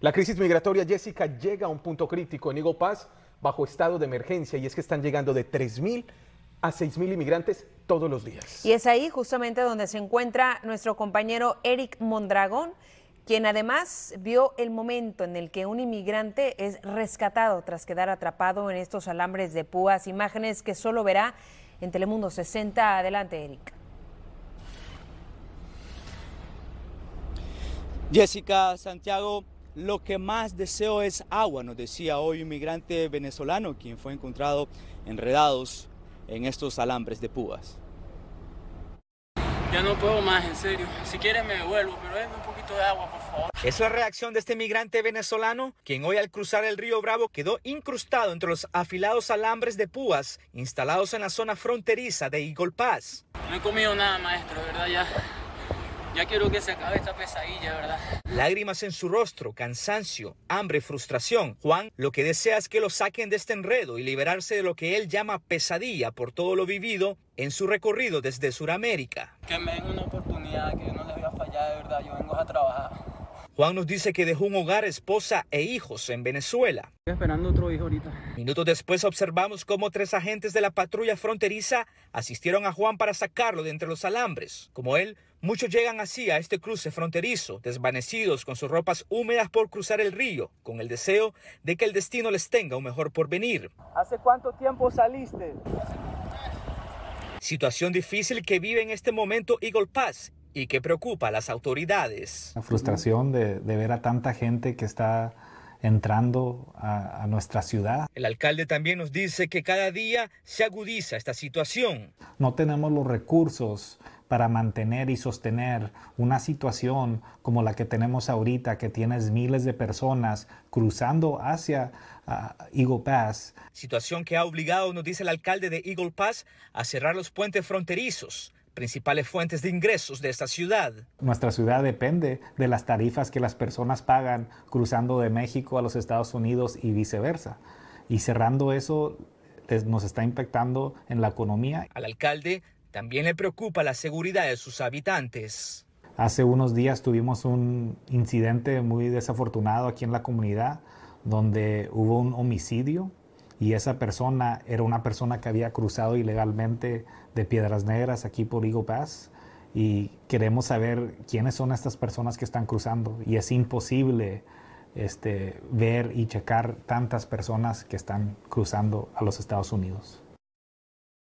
La crisis migratoria, Jessica, llega a un punto crítico en Higo Paz bajo estado de emergencia y es que están llegando de 3.000 a mil inmigrantes todos los días. Y es ahí justamente donde se encuentra nuestro compañero Eric Mondragón, quien además vio el momento en el que un inmigrante es rescatado tras quedar atrapado en estos alambres de púas, imágenes que solo verá en Telemundo 60. Adelante, Eric. Jessica Santiago, lo que más deseo es agua, nos decía hoy un migrante venezolano quien fue encontrado enredados en estos alambres de púas. Ya no puedo más, en serio. Si quieres me devuelvo, pero denme un poquito de agua, por favor. Es la reacción de este migrante venezolano, quien hoy al cruzar el río Bravo quedó incrustado entre los afilados alambres de púas instalados en la zona fronteriza de Igolpaz. No he comido nada, maestro, de verdad ya ya quiero que se acabe esta pesadilla, ¿verdad? Lágrimas en su rostro, cansancio, hambre, frustración. Juan lo que desea es que lo saquen de este enredo y liberarse de lo que él llama pesadilla por todo lo vivido en su recorrido desde Sudamérica. Que me den una oportunidad, que yo no les voy a fallar, de verdad. Yo vengo a trabajar. Juan nos dice que dejó un hogar, esposa e hijos en Venezuela. Estoy esperando otro hijo ahorita. Minutos después observamos cómo tres agentes de la patrulla fronteriza asistieron a Juan para sacarlo de entre los alambres. Como él, muchos llegan así a este cruce fronterizo, desvanecidos con sus ropas húmedas por cruzar el río, con el deseo de que el destino les tenga un mejor porvenir. ¿Hace cuánto tiempo saliste? Situación difícil que vive en este momento Eagle Pass y que preocupa a las autoridades. La frustración de, ver a tanta gente que está entrando a, nuestra ciudad. El alcalde también nos dice que cada día se agudiza esta situación. No tenemos los recursos para mantener y sostener una situación como la que tenemos ahorita, que tienes miles de personas cruzando hacia Eagle Pass. Situación que ha obligado, nos dice el alcalde de Eagle Pass, a cerrar los puentes fronterizos principales fuentes de ingresos de esta ciudad. Nuestra ciudad depende de las tarifas que las personas pagan cruzando de México a los Estados Unidos y viceversa. Y cerrando eso nos está impactando en la economía. Al alcalde también le preocupa la seguridad de sus habitantes. Hace unos días tuvimos un incidente muy desafortunado aquí en la comunidad donde hubo un homicidio y esa persona era una persona que había cruzado ilegalmente de Piedras Negras aquí por Eagle Pass y queremos saber quiénes son estas personas que están cruzando y es imposible este, ver y checar tantas personas que están cruzando a los Estados Unidos.